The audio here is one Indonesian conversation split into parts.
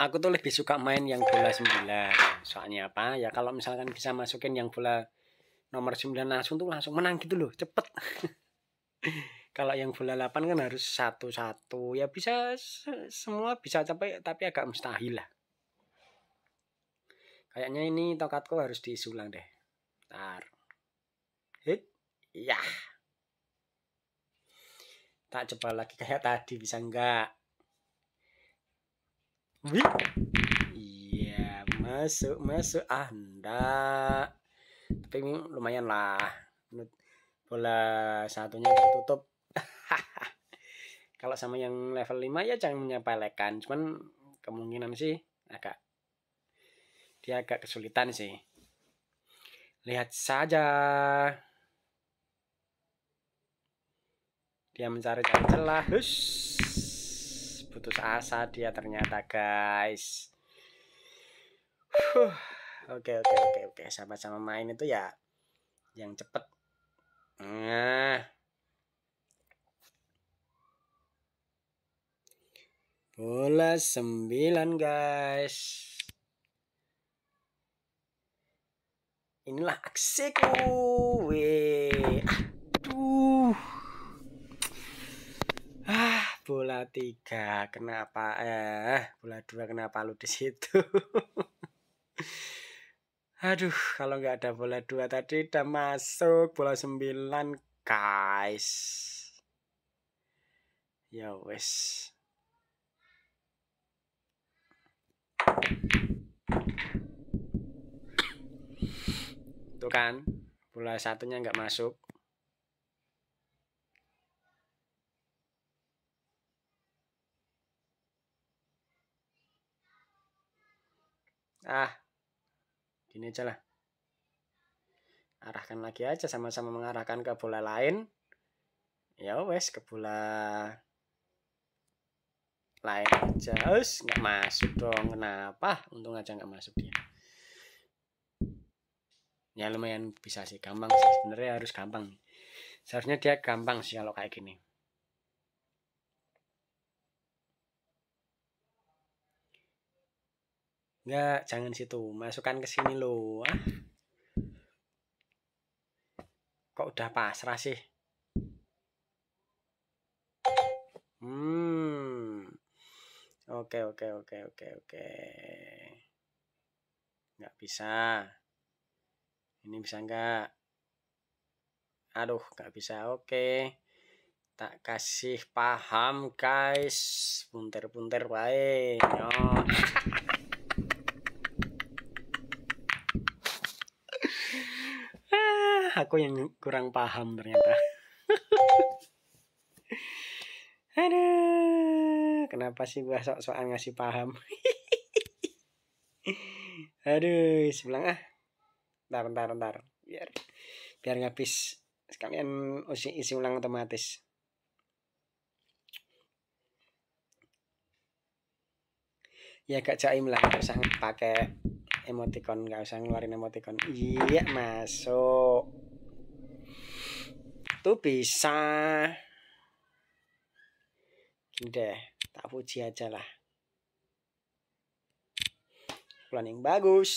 aku tuh lebih suka main yang bola 9 soalnya apa ya kalau misalkan bisa masukin yang bola nomor 9 langsung tuh langsung menang gitu loh cepet kalau yang bola 8 kan harus satu-satu ya bisa semua bisa tapi tapi agak mustahil lah kayaknya ini tongkatku harus disulang deh Tar. hit ya tak coba lagi kayak tadi bisa enggak Iya, masuk masuk Anda. Ah, Tapi lumayan lah. Bola satunya tertutup. Kalau sama yang level 5 ya jangan menyepelekan. Cuman kemungkinan sih agak dia agak kesulitan sih. Lihat saja. Dia mencari celah. Hush putus asa dia ternyata guys oke oke oke oke sama-sama main itu ya yang cepet nah bola sembilan guys inilah aksiku weh aduh bola tiga kenapa eh bola dua kenapa lu di situ aduh kalau nggak ada bola dua tadi udah masuk bola sembilan guys ya wes tuh kan bola satunya nggak masuk Ah, gini aja lah. Arahkan lagi aja sama-sama mengarahkan ke bola lain. Ya wes ke bola lain aja. Us, nggak masuk dong. Kenapa? Untung aja nggak masuk dia. Ya lumayan bisa sih gampang sih. Sebenarnya harus gampang. Seharusnya dia gampang sih kalau kayak gini. Enggak, jangan situ. Masukkan ke sini loh. Ah. Kok udah pasrah sih? Hmm. Oke, oke, oke, oke, oke. Enggak bisa. Ini bisa enggak? Aduh, enggak bisa. Oke. Tak kasih paham, guys. Punter-punter baik. Yo. aku yang kurang paham ternyata aduh kenapa sih gua sok-sokan ngasih paham aduh sebelah ah bentar bentar bentar biar biar ngabis sekalian isi, isi ulang otomatis ya gak jaim lah gak usah pakai emoticon gak usah ngeluarin emoticon iya masuk itu bisa udah tak puji aja lah planning bagus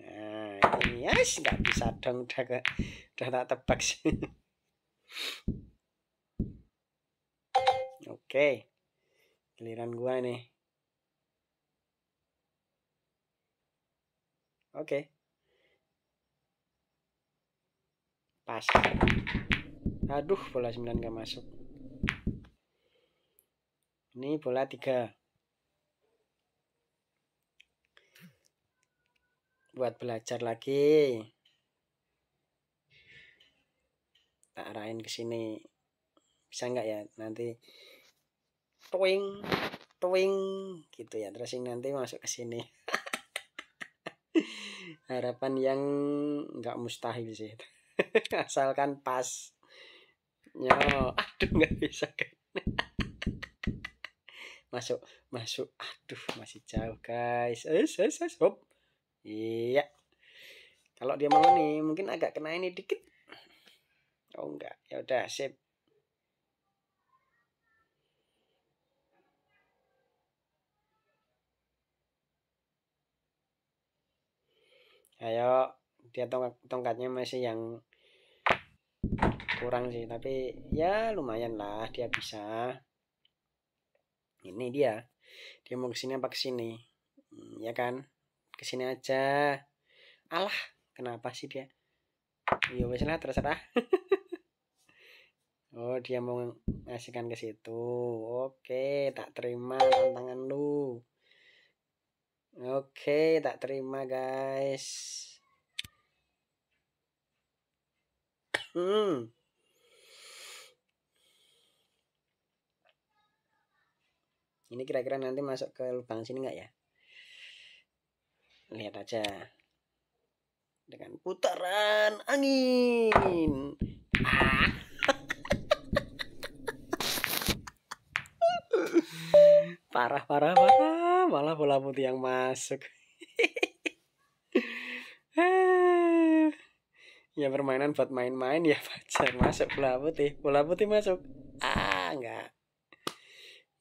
nah ini yes ya, nggak bisa dong udah ke, udah tak tebak sih oke okay. giliran gua nih oke okay. pas aduh bola 9 gak masuk ini bola 3 buat belajar lagi tak arahin ke sini bisa nggak ya nanti twing, twing, gitu ya terus ini nanti masuk ke sini harapan yang nggak mustahil sih asalkan pas Yo, aduh nggak bisa kan. masuk, masuk. Aduh, masih jauh, guys. Eh, es, es. hop. Iya. Kalau dia mau nih, mungkin agak kena ini dikit. Oh enggak, ya udah sip. Ayo, dia tongkat tongkatnya masih yang kurang sih tapi ya lumayan lah dia bisa ini dia dia mau kesini apa kesini hmm, ya kan kesini aja alah kenapa sih dia ya wes lah terserah oh dia mau ngasihkan ke situ oke tak terima tantangan lu oke tak terima guys Hmm. Ini kira-kira nanti masuk ke lubang sini enggak ya? Lihat aja. Dengan putaran angin. Ah. parah, parah, parah. Malah bola putih yang masuk. Ah ya permainan buat main-main ya pacar masuk bola putih bola putih masuk ah enggak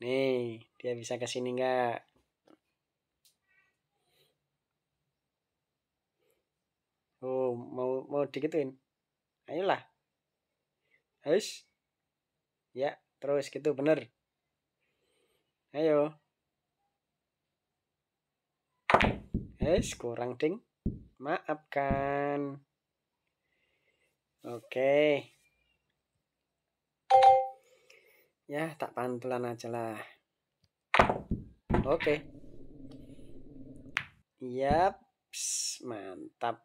nih dia bisa ke sini enggak oh mau mau dikituin ayolah harus ya terus gitu bener ayo es kurang ding maafkan Oke. Ya, tak pantulan aja lah. Oke. Yap, mantap.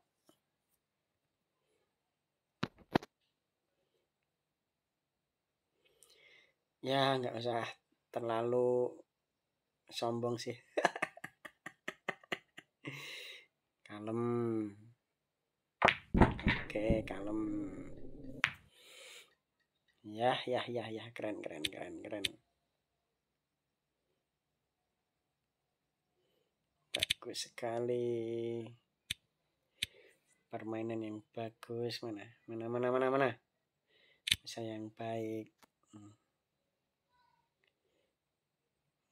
Ya, nggak usah terlalu sombong sih. Kalem oke kalem yah, yah, yah, yah, keren keren keren keren bagus sekali permainan yang bagus mana mana mana mana mana bisa yang baik hmm.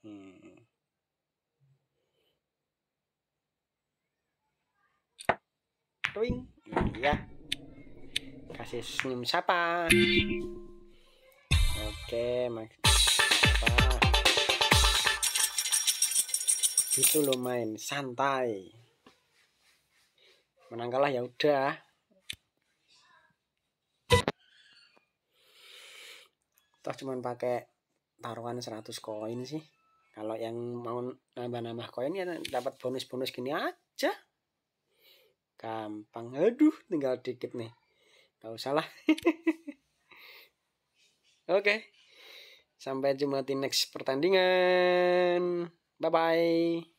Hmm. Twing, iya masih senyum siapa oke sapa. itu lo main santai menang ya udah toh cuman pakai taruhan 100 koin sih kalau yang mau nambah-nambah koin ya dapat bonus-bonus gini aja gampang aduh tinggal dikit nih tahu salah Oke. Okay. Sampai jumpa di next pertandingan. Bye-bye.